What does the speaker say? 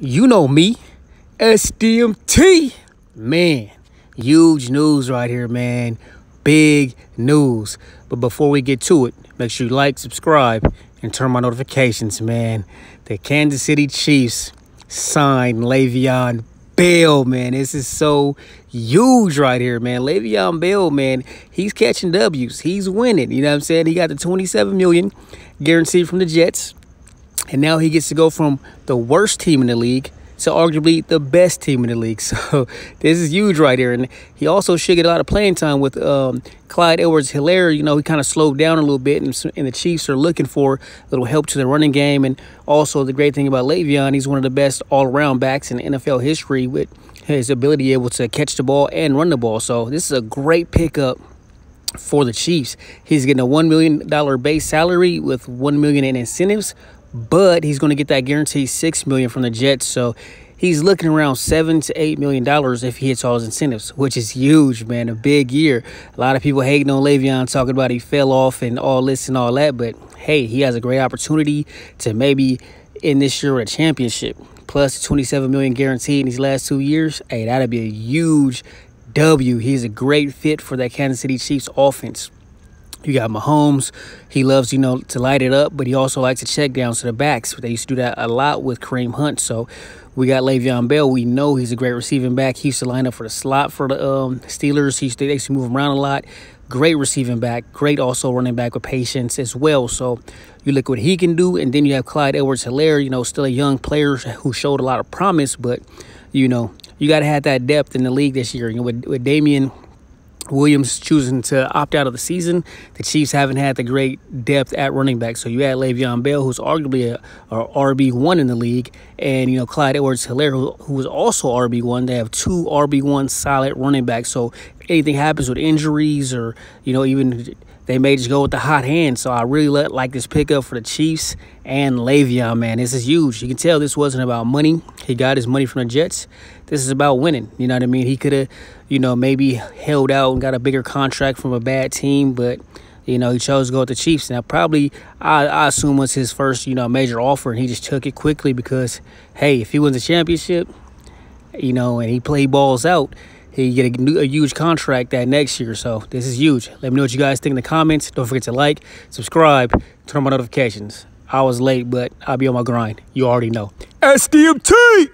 you know me, SDMT. Man, huge news right here, man. Big news. But before we get to it, make sure you like, subscribe, and turn my notifications, man. The Kansas City Chiefs signed Le'Veon Bell, man. This is so huge right here, man. Le'Veon Bell, man, he's catching W's. He's winning. You know what I'm saying? He got the 27 million guaranteed from the Jets. And now he gets to go from the worst team in the league to arguably the best team in the league. So this is huge right here. And he also should get a lot of playing time with um, Clyde Edwards Hilaire. You know, he kind of slowed down a little bit, and, and, the Chiefs are looking for a little help to the running game. And also, the great thing about Le'Veon, he's one of the best all around backs in NFL history with his ability able to catch the ball and run the ball. So this is a great pickup for the Chiefs. He's getting a $1 million base salary with $1 million in incentives, but he's going to get that guaranteed six million from the Jets. So he's looking around seven to eight million dollars if he hits all his incentives, which is huge, man. A big year. A lot of people hating on Le'Veon, talking about he fell off and all this and all that. But hey, he has a great opportunity to maybe in this year with a championship. Plus, 27 million guaranteed in these last two years. Hey, that'd be a huge W. He's a great fit for that Kansas City Chiefs offense. You got Mahomes. He loves, you know, to light it up, but he also likes to check down to the backs. They used to do that a lot with Kareem Hunt. So we got Le'Veon Bell. We know he's a great receiving back. He used to line up for the slot for the um, Steelers. He used to, they used to move him around a lot. Great receiving back. Great also running back with patience as well. So you look what he can do. And then you have Clyde Edwards Hilaire, you know, still a young player who showed a lot of promise, but, you know, you got to have that depth in the league this year. You know, with, with Damian – Williams choosing to opt out of the season, the Chiefs haven't had the great depth at running back. So you had Le'Veon Bell, who's arguably a, a RB1 in the league, and, you know, Clyde Edwards-Hilaire, who, was also RB1. They have two RB1 solid running backs. So anything happens with injuries or, you know, even they may just go with the hot hand. So I really let, like this pickup for the Chiefs and Le'Veon, man. This is huge. You can tell this wasn't about money. He got his money from the Jets. This is about winning. You know what I mean? He could have, you know, maybe held out and got a bigger contract from a bad team, but. You know, he chose to go with the Chiefs. Now, probably, I, I, assume was his first, you know, major offer, and he just took it quickly because, hey, if he wins a championship, you know, and he played balls out, he get a, new, a huge contract that next year. So this is huge. Let me know what you guys think in the comments. Don't forget to like, subscribe, turn on my notifications. I was late, but I'll be on my grind. You already know. SDMT!